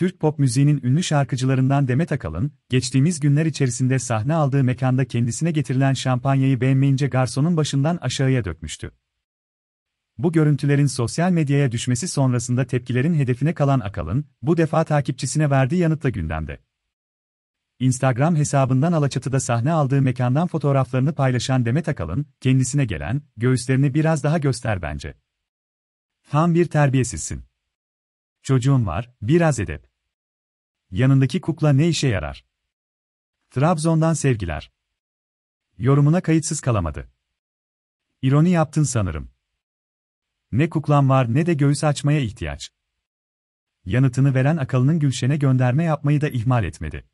Türk pop müziğinin ünlü şarkıcılarından Demet Akalın, geçtiğimiz günler içerisinde sahne aldığı mekanda kendisine getirilen şampanyayı beğenmeyince garsonun başından aşağıya dökmüştü. Bu görüntülerin sosyal medyaya düşmesi sonrasında tepkilerin hedefine kalan Akalın, bu defa takipçisine verdiği yanıtla gündemde. Instagram hesabından Alaçatı'da sahne aldığı mekandan fotoğraflarını paylaşan Demet Akalın, kendisine gelen, göğüslerini biraz daha göster bence. Tam bir terbiyesizsin. Çocuğum var, biraz edep. Yanındaki kukla ne işe yarar? Trabzon'dan sevgiler. Yorumuna kayıtsız kalamadı. İroni yaptın sanırım. Ne kuklan var ne de göğüs açmaya ihtiyaç. Yanıtını veren akalının Gülşen'e gönderme yapmayı da ihmal etmedi.